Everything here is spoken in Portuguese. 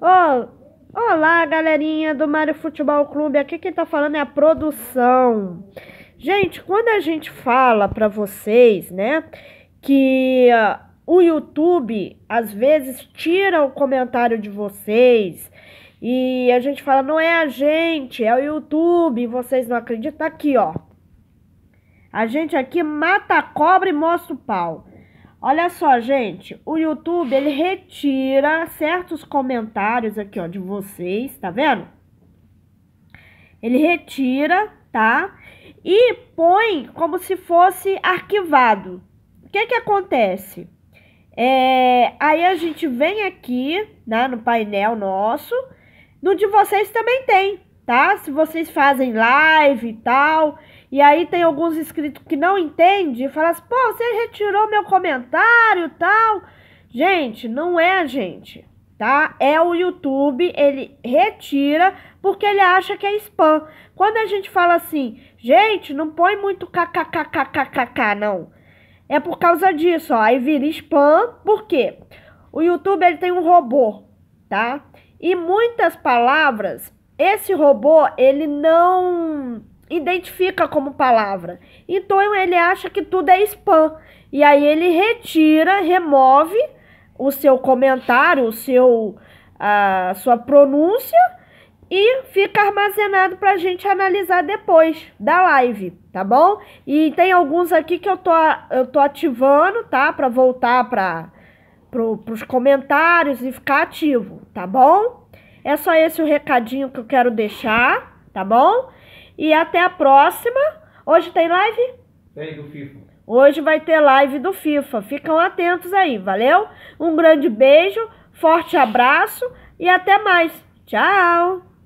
Oh, olá, galerinha do Mário Futebol Clube. Aqui quem tá falando é a produção. Gente, quando a gente fala para vocês, né, que uh, o YouTube às vezes tira o comentário de vocês e a gente fala, não é a gente, é o YouTube, vocês não acreditam? Tá aqui, ó. A gente aqui mata a cobra e mostra o pau. Olha só, gente, o YouTube ele retira certos comentários aqui, ó, de vocês, tá vendo? Ele retira, tá? E põe como se fosse arquivado. O que que acontece? É, aí a gente vem aqui, né, no painel nosso, no de vocês também tem, tá? Se vocês fazem live e tal, e aí tem alguns inscritos que não entendem e falam assim, pô, você retirou meu comentário tal. Gente, não é a gente, tá? É o YouTube, ele retira porque ele acha que é spam. Quando a gente fala assim, gente, não põe muito kkkkkk, não. É por causa disso, ó. Aí vira spam, por quê? O YouTube, ele tem um robô, tá? E muitas palavras, esse robô, ele não identifica como palavra. Então ele acha que tudo é spam. E aí ele retira, remove o seu comentário, o seu a sua pronúncia e fica armazenado para a gente analisar depois da live, tá bom? E tem alguns aqui que eu tô, eu tô ativando, tá? Para voltar para pro, os comentários e ficar ativo, tá bom? É só esse o recadinho que eu quero deixar, tá bom? E até a próxima. Hoje tem live? Tem do FIFA. Hoje vai ter live do FIFA. Ficam atentos aí, valeu? Um grande beijo, forte abraço e até mais. Tchau!